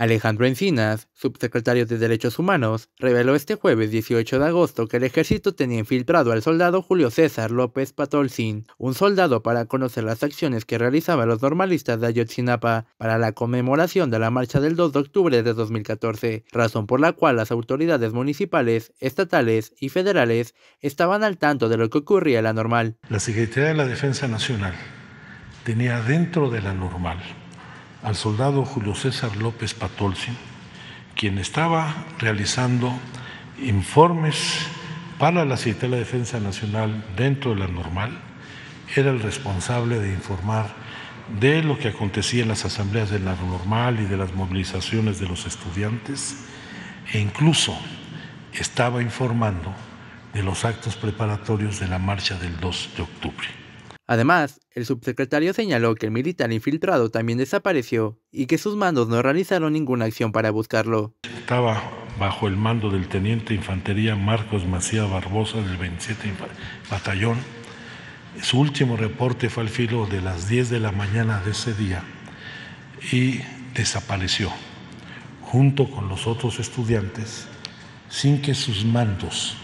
Alejandro Encinas, subsecretario de Derechos Humanos, reveló este jueves 18 de agosto que el ejército tenía infiltrado al soldado Julio César López Patolzin, un soldado para conocer las acciones que realizaban los normalistas de Ayotzinapa para la conmemoración de la marcha del 2 de octubre de 2014, razón por la cual las autoridades municipales, estatales y federales estaban al tanto de lo que ocurría en la normal. La Secretaría de la Defensa Nacional tenía dentro de la normal al soldado Julio César López patolci quien estaba realizando informes para la Secretaría de la Defensa Nacional dentro de la normal, era el responsable de informar de lo que acontecía en las asambleas de la normal y de las movilizaciones de los estudiantes, e incluso estaba informando de los actos preparatorios de la marcha del 2 de octubre. Además, el subsecretario señaló que el militar infiltrado también desapareció y que sus mandos no realizaron ninguna acción para buscarlo. Estaba bajo el mando del teniente de infantería Marcos Macía Barbosa del 27 Batallón. Su último reporte fue al filo de las 10 de la mañana de ese día y desapareció junto con los otros estudiantes sin que sus mandos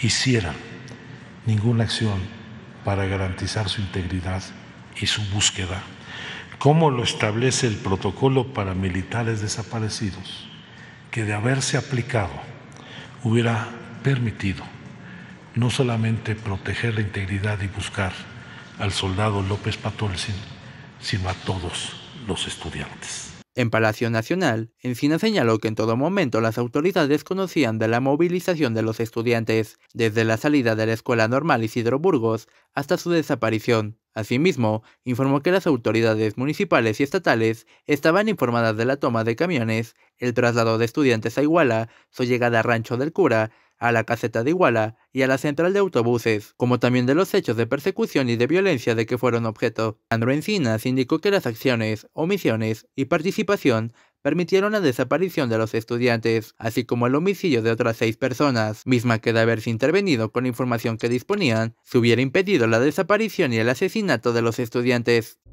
hicieran ninguna acción para garantizar su integridad y su búsqueda, cómo lo establece el protocolo para militares desaparecidos, que de haberse aplicado hubiera permitido no solamente proteger la integridad y buscar al soldado López Patolcin, sino a todos los estudiantes. En Palacio Nacional, Encina señaló que en todo momento las autoridades conocían de la movilización de los estudiantes, desde la salida de la Escuela Normal Isidro Burgos hasta su desaparición. Asimismo, informó que las autoridades municipales y estatales estaban informadas de la toma de camiones, el traslado de estudiantes a Iguala, su llegada a Rancho del Cura a la caseta de Iguala y a la central de autobuses, como también de los hechos de persecución y de violencia de que fueron objeto. Andro Encinas indicó que las acciones, omisiones y participación permitieron la desaparición de los estudiantes, así como el homicidio de otras seis personas, misma que de haberse intervenido con la información que disponían, se hubiera impedido la desaparición y el asesinato de los estudiantes.